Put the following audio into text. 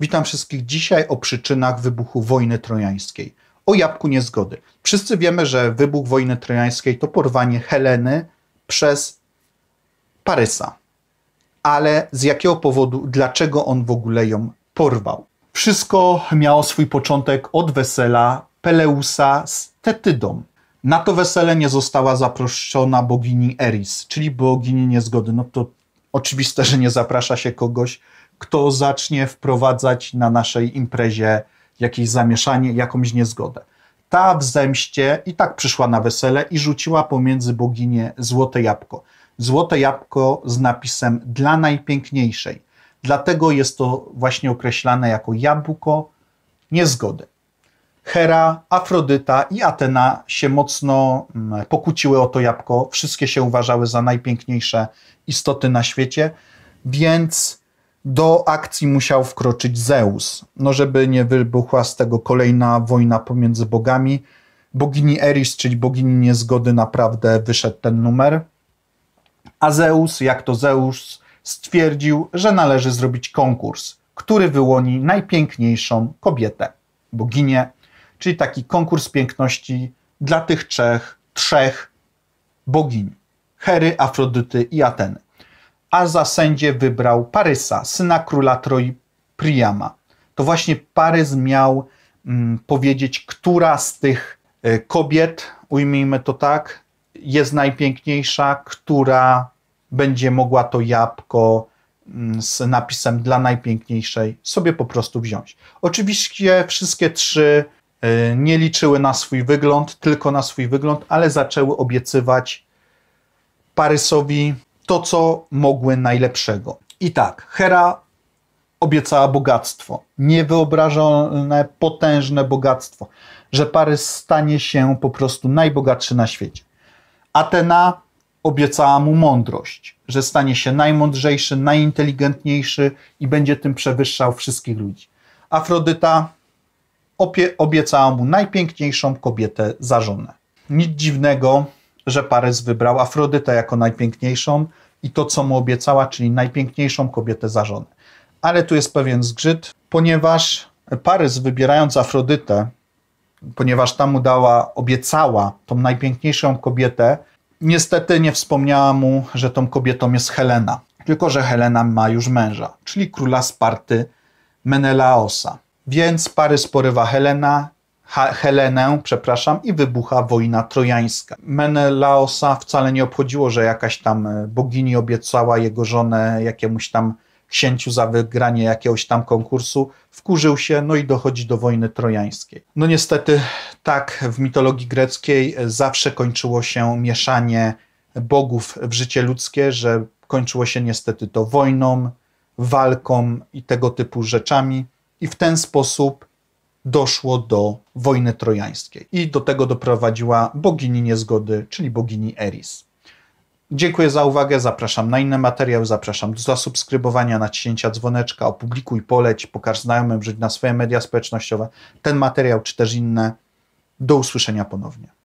Witam wszystkich dzisiaj o przyczynach wybuchu wojny trojańskiej. O jabłku niezgody. Wszyscy wiemy, że wybuch wojny trojańskiej to porwanie Heleny przez Parysa. Ale z jakiego powodu, dlaczego on w ogóle ją porwał? Wszystko miało swój początek od wesela Peleusa z Tetydą. Na to wesele nie została zaproszona bogini Eris, czyli bogini niezgody. No to oczywiste, że nie zaprasza się kogoś, kto zacznie wprowadzać na naszej imprezie jakieś zamieszanie, jakąś niezgodę. Ta w zemście i tak przyszła na wesele i rzuciła pomiędzy boginie złote jabłko. Złote jabłko z napisem dla najpiękniejszej. Dlatego jest to właśnie określane jako jabłko niezgody. Hera, Afrodyta i Atena się mocno mm, pokłóciły o to jabłko. Wszystkie się uważały za najpiękniejsze istoty na świecie, więc do akcji musiał wkroczyć Zeus, no żeby nie wybuchła z tego kolejna wojna pomiędzy bogami. Bogini Eris, czyli bogini niezgody, naprawdę wyszedł ten numer. A Zeus, jak to Zeus, stwierdził, że należy zrobić konkurs, który wyłoni najpiękniejszą kobietę, boginię czyli taki konkurs piękności dla tych trzech, trzech bogini: Hery, Afrodyty i Ateny. A za sędzie wybrał Parysa, syna króla Troi Priama. To właśnie Parys miał mm, powiedzieć, która z tych y, kobiet, ujmijmy to tak, jest najpiękniejsza, która będzie mogła to jabłko mm, z napisem dla najpiękniejszej sobie po prostu wziąć. Oczywiście wszystkie trzy E, nie liczyły na swój wygląd, tylko na swój wygląd, ale zaczęły obiecywać Parysowi to, co mogły najlepszego. I tak, Hera obiecała bogactwo, niewyobrażone, potężne bogactwo, że Parys stanie się po prostu najbogatszy na świecie. Atena obiecała mu mądrość, że stanie się najmądrzejszy, najinteligentniejszy i będzie tym przewyższał wszystkich ludzi. Afrodyta obiecała mu najpiękniejszą kobietę za żonę. Nic dziwnego, że Paryz wybrał Afrodytę jako najpiękniejszą i to, co mu obiecała, czyli najpiękniejszą kobietę za żonę. Ale tu jest pewien zgrzyt, ponieważ Paryz wybierając Afrodytę, ponieważ tam mu dała, obiecała tą najpiękniejszą kobietę, niestety nie wspomniała mu, że tą kobietą jest Helena. Tylko, że Helena ma już męża, czyli króla Sparty Menelaosa. Więc Parys sporywa Helena, ha, Helenę przepraszam, i wybucha wojna trojańska. Menelaosa wcale nie obchodziło, że jakaś tam e, bogini obiecała jego żonę jakiemuś tam księciu za wygranie jakiegoś tam konkursu, wkurzył się, no i dochodzi do wojny trojańskiej. No niestety tak w mitologii greckiej e, zawsze kończyło się mieszanie bogów w życie ludzkie, że kończyło się niestety to wojną, walką i tego typu rzeczami i w ten sposób doszło do wojny trojańskiej. I do tego doprowadziła bogini niezgody, czyli bogini Eris. Dziękuję za uwagę, zapraszam na inne materiały, zapraszam do zasubskrybowania, naciśnięcia dzwoneczka, opublikuj, poleć, pokaż znajomym, wrzuć na swoje media społecznościowe ten materiał czy też inne. Do usłyszenia ponownie.